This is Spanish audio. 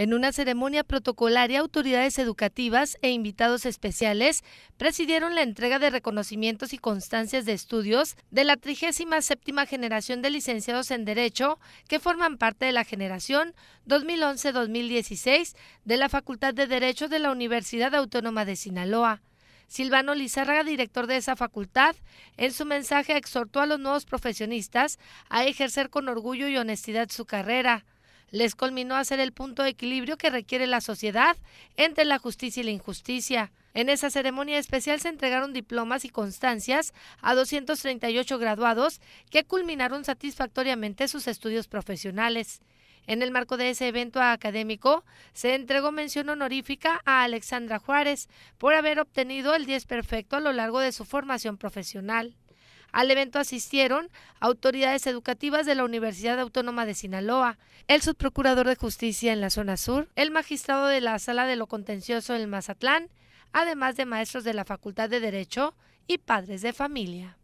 En una ceremonia protocolaria, autoridades educativas e invitados especiales presidieron la entrega de reconocimientos y constancias de estudios de la 37 generación de licenciados en Derecho que forman parte de la generación 2011-2016 de la Facultad de Derecho de la Universidad Autónoma de Sinaloa. Silvano Lizárraga, director de esa facultad, en su mensaje exhortó a los nuevos profesionistas a ejercer con orgullo y honestidad su carrera les culminó a ser el punto de equilibrio que requiere la sociedad entre la justicia y la injusticia. En esa ceremonia especial se entregaron diplomas y constancias a 238 graduados que culminaron satisfactoriamente sus estudios profesionales. En el marco de ese evento académico, se entregó mención honorífica a Alexandra Juárez por haber obtenido el 10 perfecto a lo largo de su formación profesional. Al evento asistieron autoridades educativas de la Universidad Autónoma de Sinaloa, el subprocurador de justicia en la zona sur, el magistrado de la Sala de lo Contencioso en Mazatlán, además de maestros de la Facultad de Derecho y padres de familia.